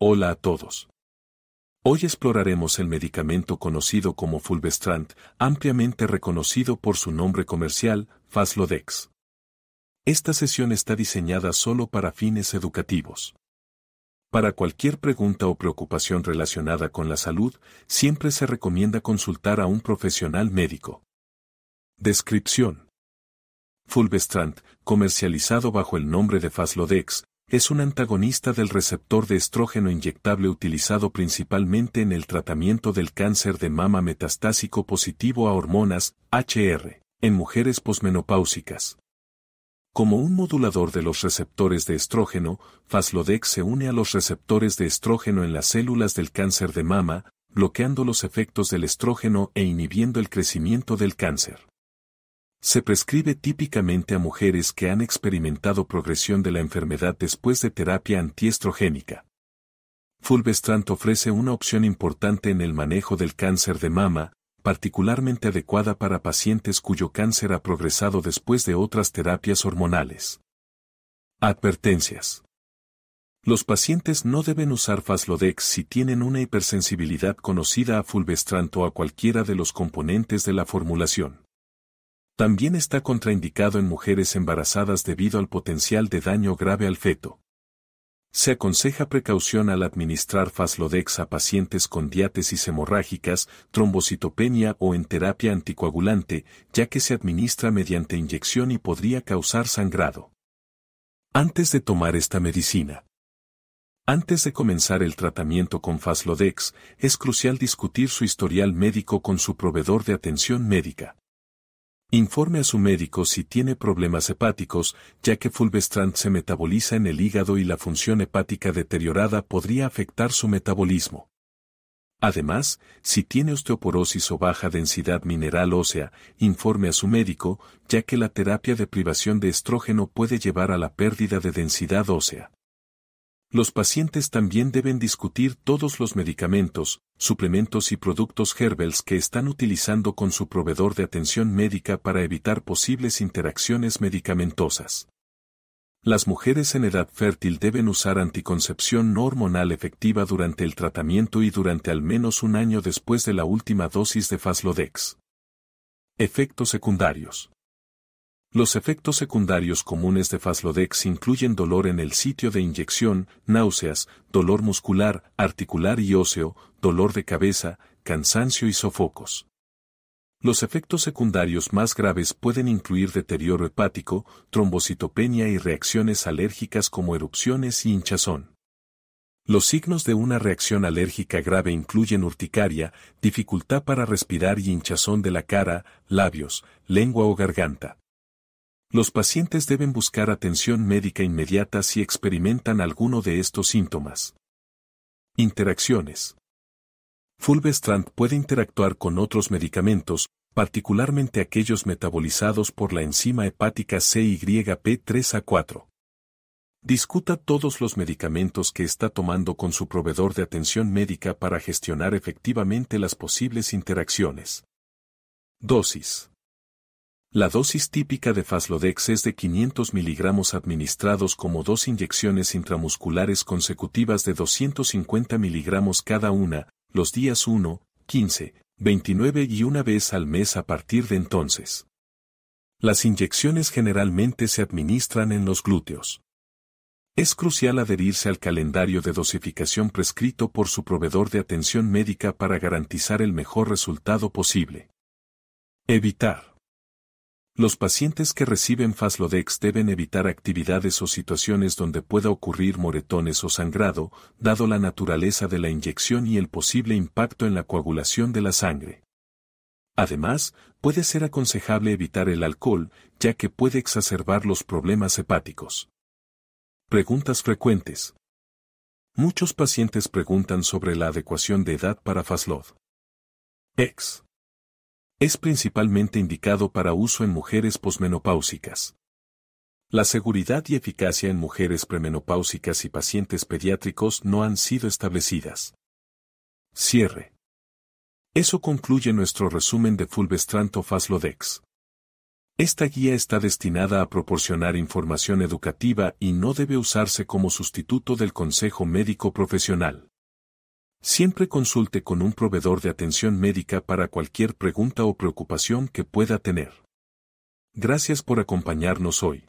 Hola a todos. Hoy exploraremos el medicamento conocido como Fulvestrant, ampliamente reconocido por su nombre comercial, Faslodex. Esta sesión está diseñada solo para fines educativos. Para cualquier pregunta o preocupación relacionada con la salud, siempre se recomienda consultar a un profesional médico. Descripción. Fulvestrant, comercializado bajo el nombre de Faslodex, es un antagonista del receptor de estrógeno inyectable utilizado principalmente en el tratamiento del cáncer de mama metastásico positivo a hormonas, HR, en mujeres posmenopáusicas. Como un modulador de los receptores de estrógeno, Faslodex se une a los receptores de estrógeno en las células del cáncer de mama, bloqueando los efectos del estrógeno e inhibiendo el crecimiento del cáncer. Se prescribe típicamente a mujeres que han experimentado progresión de la enfermedad después de terapia antiestrogénica. Fulvestrant ofrece una opción importante en el manejo del cáncer de mama, particularmente adecuada para pacientes cuyo cáncer ha progresado después de otras terapias hormonales. Advertencias. Los pacientes no deben usar Faslodex si tienen una hipersensibilidad conocida a fulvestrant o a cualquiera de los componentes de la formulación. También está contraindicado en mujeres embarazadas debido al potencial de daño grave al feto. Se aconseja precaución al administrar Faslodex a pacientes con diátesis hemorrágicas, trombocitopenia o en terapia anticoagulante, ya que se administra mediante inyección y podría causar sangrado. Antes de tomar esta medicina. Antes de comenzar el tratamiento con Faslodex, es crucial discutir su historial médico con su proveedor de atención médica. Informe a su médico si tiene problemas hepáticos, ya que fulvestrant se metaboliza en el hígado y la función hepática deteriorada podría afectar su metabolismo. Además, si tiene osteoporosis o baja densidad mineral ósea, informe a su médico, ya que la terapia de privación de estrógeno puede llevar a la pérdida de densidad ósea los pacientes también deben discutir todos los medicamentos, suplementos y productos Herbels que están utilizando con su proveedor de atención médica para evitar posibles interacciones medicamentosas. Las mujeres en edad fértil deben usar anticoncepción no hormonal efectiva durante el tratamiento y durante al menos un año después de la última dosis de Faslodex. Efectos secundarios. Los efectos secundarios comunes de Faslodex incluyen dolor en el sitio de inyección, náuseas, dolor muscular, articular y óseo, dolor de cabeza, cansancio y sofocos. Los efectos secundarios más graves pueden incluir deterioro hepático, trombocitopenia y reacciones alérgicas como erupciones y hinchazón. Los signos de una reacción alérgica grave incluyen urticaria, dificultad para respirar y hinchazón de la cara, labios, lengua o garganta. Los pacientes deben buscar atención médica inmediata si experimentan alguno de estos síntomas. Interacciones. Fulvestrant puede interactuar con otros medicamentos, particularmente aquellos metabolizados por la enzima hepática CYP3A4. Discuta todos los medicamentos que está tomando con su proveedor de atención médica para gestionar efectivamente las posibles interacciones. Dosis. La dosis típica de Faslodex es de 500 miligramos administrados como dos inyecciones intramusculares consecutivas de 250 miligramos cada una, los días 1, 15, 29 y una vez al mes a partir de entonces. Las inyecciones generalmente se administran en los glúteos. Es crucial adherirse al calendario de dosificación prescrito por su proveedor de atención médica para garantizar el mejor resultado posible. Evitar los pacientes que reciben Faslodex deben evitar actividades o situaciones donde pueda ocurrir moretones o sangrado, dado la naturaleza de la inyección y el posible impacto en la coagulación de la sangre. Además, puede ser aconsejable evitar el alcohol, ya que puede exacerbar los problemas hepáticos. Preguntas frecuentes. Muchos pacientes preguntan sobre la adecuación de edad para Faslodex es principalmente indicado para uso en mujeres posmenopáusicas. La seguridad y eficacia en mujeres premenopáusicas y pacientes pediátricos no han sido establecidas. Cierre. Eso concluye nuestro resumen de Fulvestranto Faslodex. Esta guía está destinada a proporcionar información educativa y no debe usarse como sustituto del consejo médico profesional. Siempre consulte con un proveedor de atención médica para cualquier pregunta o preocupación que pueda tener. Gracias por acompañarnos hoy.